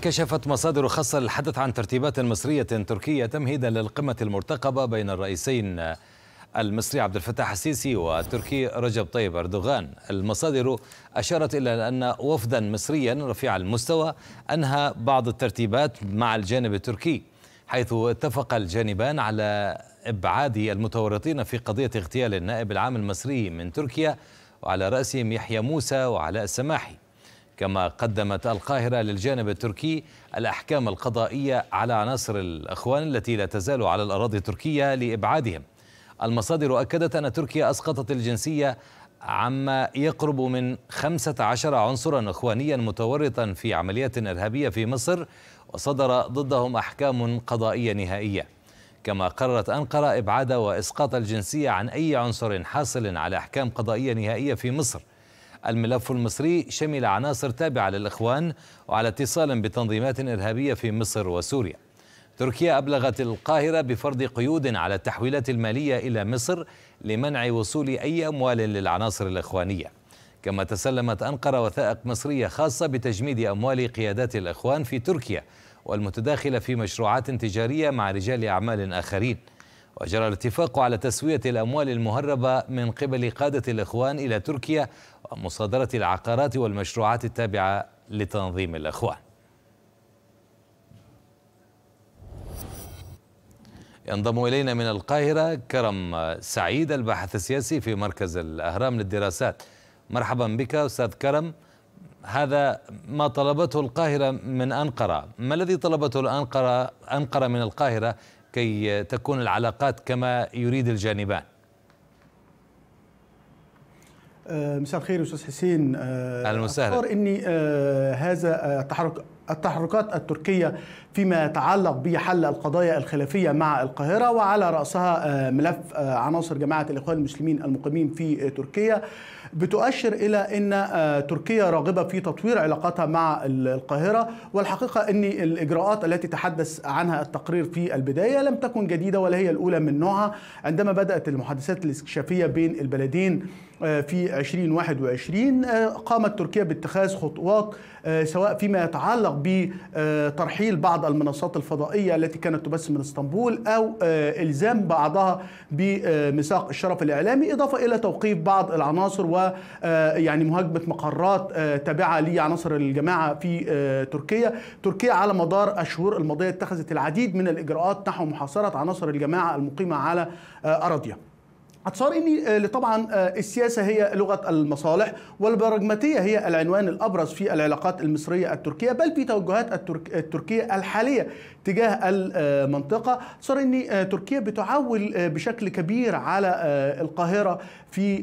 كشفت مصادر خاصة للحدث عن ترتيبات مصرية تركية تمهيدا للقمة المرتقبة بين الرئيسين المصري عبد الفتاح السيسي والتركي رجب طيب أردوغان المصادر أشارت إلى أن وفدا مصريا رفيع المستوى أنهى بعض الترتيبات مع الجانب التركي حيث اتفق الجانبان على إبعاد المتورطين في قضية اغتيال النائب العام المصري من تركيا وعلى رأسهم يحيى موسى وعلاء السماحي كما قدمت القاهرة للجانب التركي الأحكام القضائية على عناصر الأخوان التي لا تزال على الأراضي التركية لإبعادهم المصادر أكدت أن تركيا أسقطت الجنسية عما يقرب من 15 عنصرا إخوانيا متورطا في عمليات إرهابية في مصر وصدر ضدهم أحكام قضائية نهائية كما قررت أنقرة إبعاد وإسقاط الجنسية عن أي عنصر حاصل على أحكام قضائية نهائية في مصر الملف المصري شمل عناصر تابعة للإخوان وعلى اتصال بتنظيمات إرهابية في مصر وسوريا تركيا أبلغت القاهرة بفرض قيود على التحويلات المالية إلى مصر لمنع وصول أي أموال للعناصر الإخوانية كما تسلمت أنقرة وثائق مصرية خاصة بتجميد أموال قيادات الإخوان في تركيا والمتداخلة في مشروعات تجارية مع رجال أعمال آخرين وجرى الاتفاق على تسوية الأموال المهربة من قبل قادة الإخوان إلى تركيا ومصادرة العقارات والمشروعات التابعة لتنظيم الإخوان ينضم إلينا من القاهرة كرم سعيد الباحث السياسي في مركز الأهرام للدراسات مرحبا بك أستاذ كرم هذا ما طلبته القاهرة من أنقرة ما الذي طلبته الأنقرة أنقرة من القاهرة كي تكون العلاقات كما يريد الجانبان آه، مساء الخير استاذ حسين آه، اهلا وسهلا اني آه، هذا التحرك التحركات التركيه فيما يتعلق بحل القضايا الخلافيه مع القاهره وعلى راسها ملف عناصر جماعه الاخوان المسلمين المقيمين في تركيا بتؤشر الى ان تركيا راغبه في تطوير علاقاتها مع القاهره والحقيقه ان الاجراءات التي تحدث عنها التقرير في البدايه لم تكن جديده ولا هي الاولى من نوعها عندما بدات المحادثات الاستكشافيه بين البلدين في 2021 آه، قامت تركيا باتخاذ خطوات آه، سواء فيما يتعلق بترحيل بعض المنصات الفضائية التي كانت تبث من اسطنبول أو آه، إلزام بعضها بميثاق الشرف الإعلامي إضافة إلى توقيف بعض العناصر ويعني مهاجمة مقرات تابعة لعناصر الجماعة في تركيا تركيا على مدار الشهور الماضية اتخذت العديد من الإجراءات نحو محاصرة عناصر الجماعة المقيمة على أراضيها اتصور اني آه، طبعا آه، السياسه هي لغه المصالح والبراجماتيه هي العنوان الابرز في العلاقات المصريه التركيه بل في توجهات الترك... التركيه الحاليه تجاه المنطقه صار ان آه، تركيا بتعول بشكل كبير على القاهره في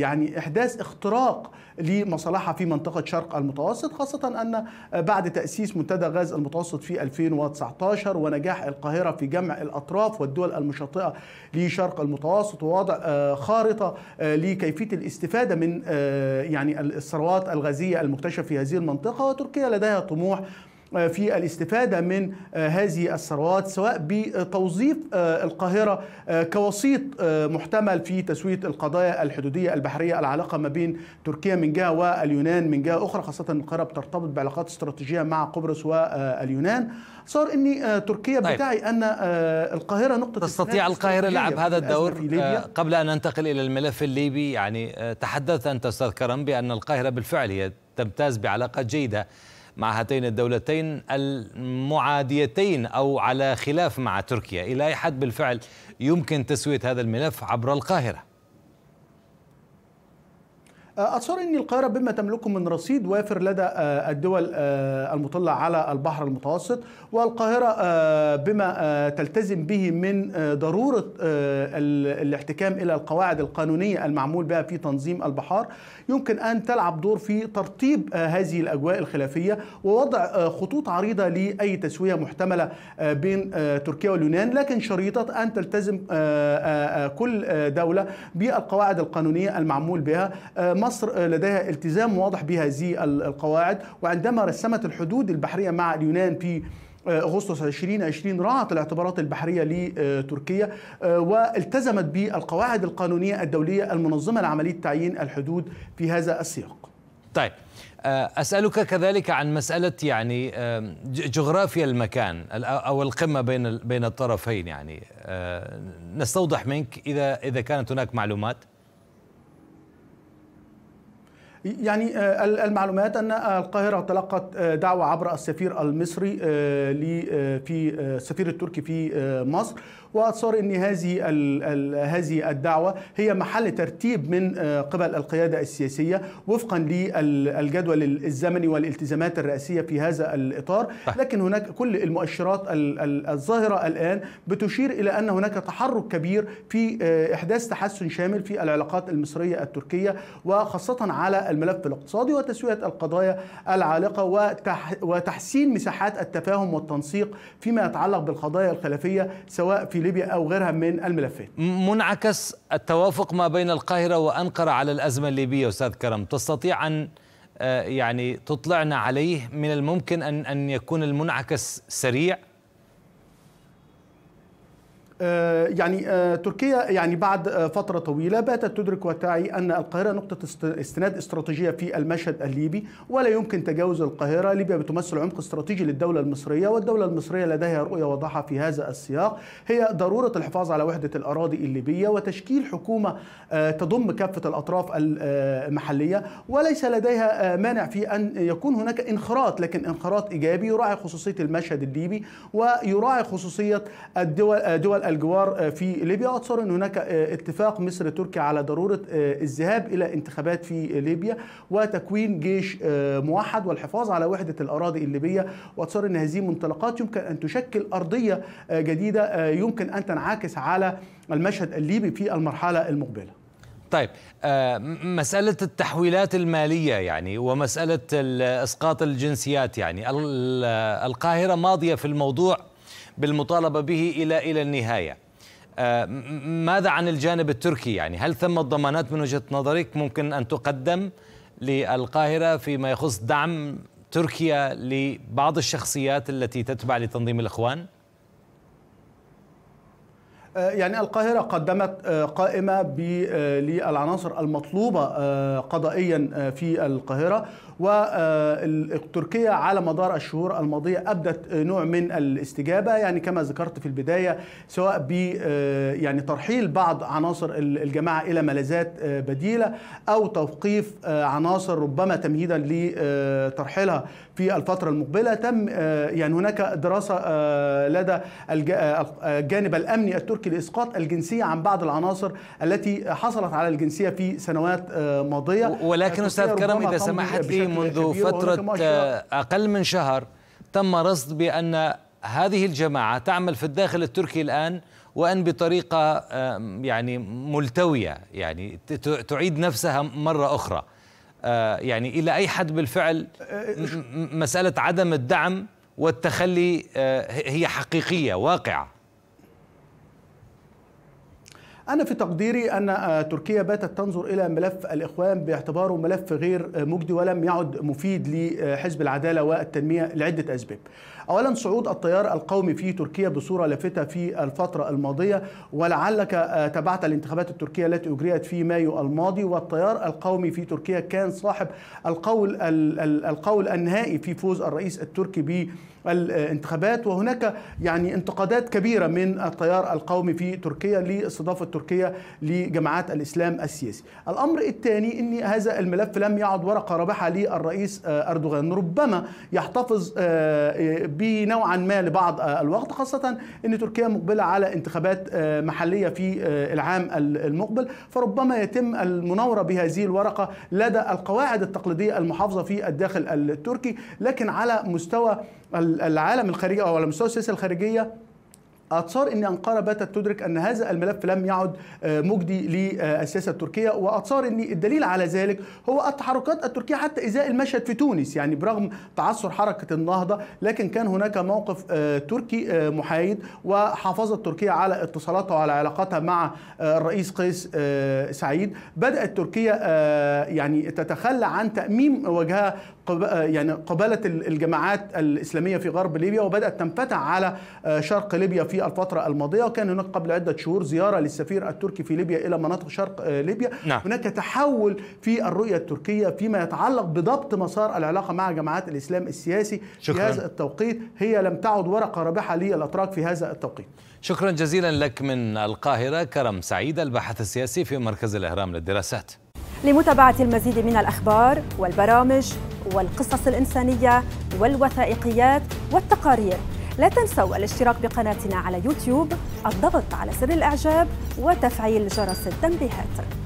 يعني احداث اختراق لمصالحها في منطقة شرق المتوسط خاصة أن بعد تأسيس منتدى غاز المتوسط في 2019 ونجاح القاهرة في جمع الأطراف والدول المشاطئة لشرق المتوسط ووضع آه، خارطة آه، لكيفية الاستفادة من آه، يعني الثروات الغازية المكتشفة في هذه المنطقة وتركيا لديها طموح آه، في الاستفادة من آه، هذه الثروات سواء بتوظيف آه، القاهرة كوسيط محتمل في تسوية القضايا الحدودية البحرية العلاقة ما بين تركيا من جهة واليونان من جهة أخرى خاصة القاهرة بترتبط بعلاقات استراتيجية مع قبرص واليونان صار أن تركيا طيب. بتاعي أن القاهرة نقطة تستطيع القاهرة لعب هذا الدور قبل أن ننتقل إلى الملف الليبي يعني تحدث أنت أستاذ كرم بأن القاهرة بالفعل هي تمتاز بعلاقات جيدة مع هاتين الدولتين المعاديتين أو على خلاف مع تركيا إلى أي حد بالفعل يمكن تسوية هذا الملف عبر القاهرة أصر آه، أن القاهرة بما تملكه من رصيد وافر لدى آه، الدول آه، المطلة على البحر المتوسط والقاهرة بما تلتزم به من ضرورة الاحتكام إلى القواعد القانونية المعمول بها في تنظيم البحار يمكن أن تلعب دور في ترطيب هذه الأجواء الخلافية ووضع خطوط عريضة لأي تسوية محتملة بين تركيا واليونان لكن شريطة أن تلتزم كل دولة بالقواعد القانونية المعمول بها مصر آه، لديها التزام واضح بهذه القواعد وعندما رسمت الحدود البحرية مع اليونان في آه، اغسطس 2020 راعت الاعتبارات البحريه لتركيا آه، والتزمت بالقواعد القانونيه الدوليه المنظمه لعمليه تعيين الحدود في هذا السياق. طيب اسالك كذلك عن مساله يعني جغرافيا المكان او القمه بين بين الطرفين يعني نستوضح منك اذا اذا كانت هناك معلومات. يعني آه، المعلومات أن القاهرة تلقت آه، دعوة عبر السفير المصري آه، في السفير التركي في مصر واتصور ان هذه هذه الدعوه هي محل ترتيب من قبل القياده السياسيه وفقا للجدول الزمني والالتزامات الرئاسيه في هذا الاطار لكن هناك كل المؤشرات الظاهره الان بتشير الى ان هناك تحرك كبير في احداث تحسن شامل في العلاقات المصريه التركيه وخاصه على الملف الاقتصادي وتسوية القضايا العالقة وتحسين مساحات التفاهم والتنسيق فيما يتعلق بالقضايا الخلافية سواء في ليبيا أو غيرها من الملفات منعكس التوافق ما بين القاهرة وأنقرة على الأزمة الليبية أستاذ كرم تستطيع أن آه، يعني تطلعنا عليه من الممكن أن أن يكون المنعكس سريع آه، يعني آه، تركيا يعني بعد آه، فترة طويلة باتت تدرك وتعي أن القاهرة نقطة استناد استراتيجية في المشهد الليبي ولا يمكن تجاوز القاهرة ليبيا بتمثل عمق استراتيجي للدولة المصرية والدولة المصرية لديها رؤية واضحة في هذا السياق هي ضرورة الحفاظ على وحدة الأراضي الليبية وتشكيل حكومة تضم كافة الأطراف المحلية وليس لديها مانع في أن يكون هناك انخراط لكن انخراط إيجابي يراعي خصوصية المشهد الليبي ويراعي خصوصية الدول دول الجوار آه، في ليبيا آه، أتصور أن هناك آه، اتفاق مصر تركيا على ضرورة الذهاب إلى انتخابات في ليبيا وتكوين جيش موحد والحفاظ على وحدة الأراضي الليبية وأتصور أن هذه المنطلقات يمكن أن تشكل أرضية جديدة يمكن أن تنعكس على المشهد الليبي في المرحلة المقبلة طيب مسألة التحويلات المالية يعني ومسألة إسقاط الجنسيات يعني القاهرة ماضية في الموضوع بالمطالبة به إلى إلى النهاية آه، ماذا عن الجانب التركي يعني هل ثمة ضمانات من وجهة نظرك ممكن أن تقدم للقاهرة فيما يخص دعم تركيا لبعض الشخصيات التي تتبع لتنظيم الإخوان؟ آه، يعني القاهرة قدمت آه، قائمة آه، للعناصر المطلوبة قضائيا في القاهرة وتركيا على مدار الشهور الماضية أبدت نوع من الاستجابة يعني كما ذكرت في البداية سواء ب يعني ترحيل بعض عناصر الجماعة إلى ملاذات بديلة أو توقيف عناصر ربما تمهيدا لترحيلها في الفترة المقبلة تم آه، يعني هناك دراسة آه، لدى الجانب آه، الأمني التركي لإسقاط الجنسية عن بعض العناصر التي حصلت على الجنسية في سنوات ماضية ولكن أستاذ كرم إذا سمحت لي منذ فترة أقل من شهر تم رصد بأن هذه الجماعة تعمل في الداخل التركي الآن وان بطريقه يعني ملتويه يعني تعيد نفسها مره اخرى آه، يعني إلى أي حد بالفعل آه، مسألة عدم الدعم والتخلي آه، هي حقيقية واقعة أنا في تقديري أن آه، تركيا باتت تنظر إلى ملف الإخوان باعتباره ملف غير آه، مجدي ولم يعد مفيد لحزب آه، العدالة والتنمية لعدة أسباب. أولا صعود التيار القومي في تركيا بصورة لافتة في الفترة الماضية ولعلك تابعت الانتخابات التركية التي أجريت في مايو الماضي والتيار القومي في تركيا كان صاحب القول القول النهائي في فوز الرئيس التركي ب الانتخابات وهناك يعني انتقادات كبيرة من التيار القومي في تركيا لاستضافة تركيا لجماعات الإسلام السياسي الأمر الثاني أن هذا الملف لم يعد ورقة رابحة للرئيس أردوغان ربما يحتفظ آه، بنوعا ما لبعض آه، الوقت خاصة أن تركيا مقبلة على انتخابات آه، محلية في العام المقبل فربما يتم المناورة بهذه الورقة لدى القواعد التقليدية المحافظة في الداخل التركي لكن على مستوى ال العالم الخارجي او على مستوى السياسه الخارجيه أتصار أن أنقرة باتت تدرك أن هذا الملف لم يعد آه، مجدي للسياسة التركية وأتصار أن الدليل على ذلك هو التحركات التركية حتى إزاء المشهد في تونس يعني برغم تعثر حركة النهضة لكن كان هناك موقف آه، تركي آه، محايد وحافظت تركيا على اتصالاتها وعلى علاقاتها مع الرئيس قيس سعيد بدأت تركيا يعني تتخلى عن تأميم وجهها يعني قبالة الجماعات الإسلامية في غرب ليبيا وبدأت تنفتح على شرق ليبيا في الفترة الماضية وكان هناك قبل عدة شهور زيارة للسفير التركي في ليبيا إلى مناطق شرق آه، ليبيا نعم. هناك تحول في الرؤية التركية فيما يتعلق بضبط مسار العلاقة مع جماعات الإسلام السياسي شكرا. في هذا التوقيت هي لم تعد ورقة رابحة للأتراك في هذا التوقيت شكرا جزيلا لك من القاهرة كرم سعيد الباحث السياسي في مركز الإهرام للدراسات لمتابعة المزيد من الأخبار والبرامج والقصص الإنسانية والوثائقيات والتقارير لا تنسوا الاشتراك بقناتنا على يوتيوب الضغط على زر الإعجاب وتفعيل جرس التنبيهات